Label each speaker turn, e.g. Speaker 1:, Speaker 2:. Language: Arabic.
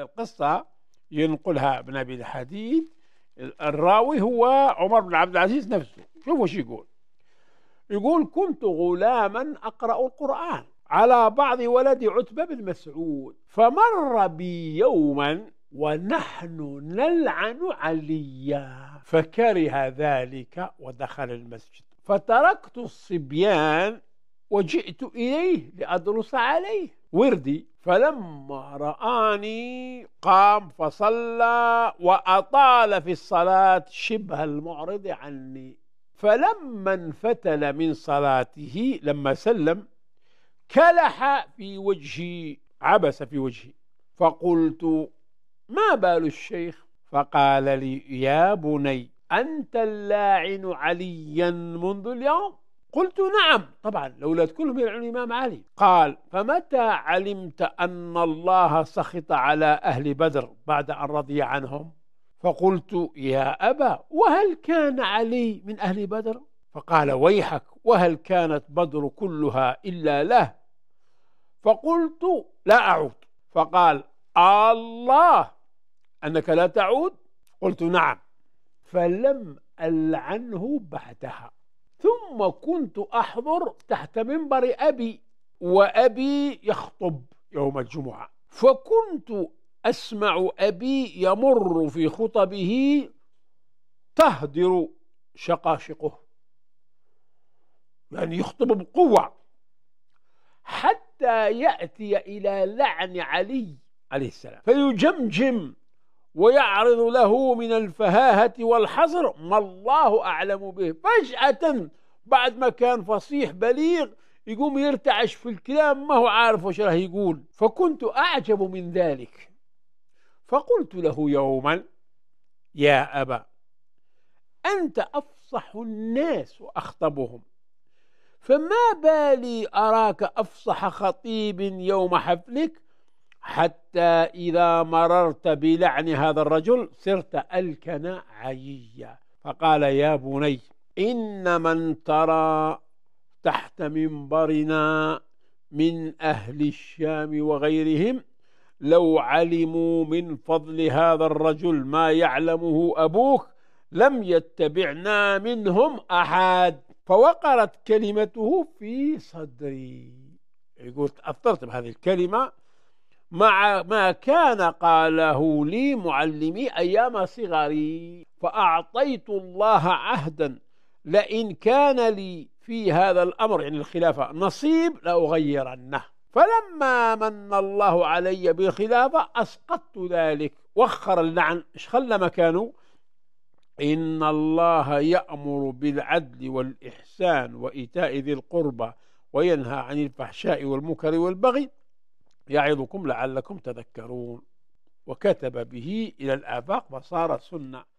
Speaker 1: القصة ينقلها ابن أبي الحديد الراوي هو عمر بن عبد العزيز نفسه شوفوا شو يقول يقول كنت غلاما أقرأ القرآن على بعض ولد عتبة بن مسعود فمر بي يوما ونحن نلعن عليا فكره ذلك ودخل المسجد فتركت الصبيان وجئت إليه لأدرس عليه وردي فلما رآني قام فصلى وأطال في الصلاة شبه المعرض عني فلما انفتل من صلاته لما سلم كلح في وجهي عبس في وجهي فقلت ما بال الشيخ فقال لي يا بني أنت اللاعن عليا منذ اليوم قلت نعم طبعا الاولاد كلهم يلعنون الإمام علي قال فمتى علمت أن الله سخط على أهل بدر بعد أن رضي عنهم فقلت يا أبا وهل كان علي من أهل بدر فقال ويحك وهل كانت بدر كلها إلا له فقلت لا أعود فقال الله أنك لا تعود قلت نعم فلم ألعنه بعدها ثم كنت أحضر تحت منبر أبي وأبي يخطب يوم الجمعة فكنت أسمع أبي يمر في خطبه تهدر شقاشقه يعني يخطب بقوة حتى يأتي إلى لعن علي عليه السلام فيجمجم ويعرض له من الفهاهة والحظر ما الله أعلم به فجأة بعد ما كان فصيح بليغ يقوم يرتعش في الكلام ما هو عارف وش راه يقول فكنت أعجب من ذلك فقلت له يوما يا أبا أنت أفصح الناس وأخطبهم فما بالي أراك أفصح خطيب يوم حفلك حتى إذا مررت بلعن هذا الرجل صرت ألكن عييا فقال يا بني إن من ترى تحت منبرنا من أهل الشام وغيرهم لو علموا من فضل هذا الرجل ما يعلمه أبوك لم يتبعنا منهم أحد فوقرت كلمته في صدري يقول تأثرت بهذه الكلمة مع ما كان قاله لي معلمي أيام صغري فأعطيت الله عهدا لئن كان لي في هذا الأمر يعني الخلافة نصيب لأغيرنه فلما من الله علي بالخلافة أسقطت ذلك وخر اللعن ايش خلى مكانه إن الله يأمر بالعدل والإحسان وإيتاء ذي القربى وينهى عن الفحشاء والمكر والبغي يعظكم لعلكم تذكرون وكتب به إلى الآفاق فصارت سنة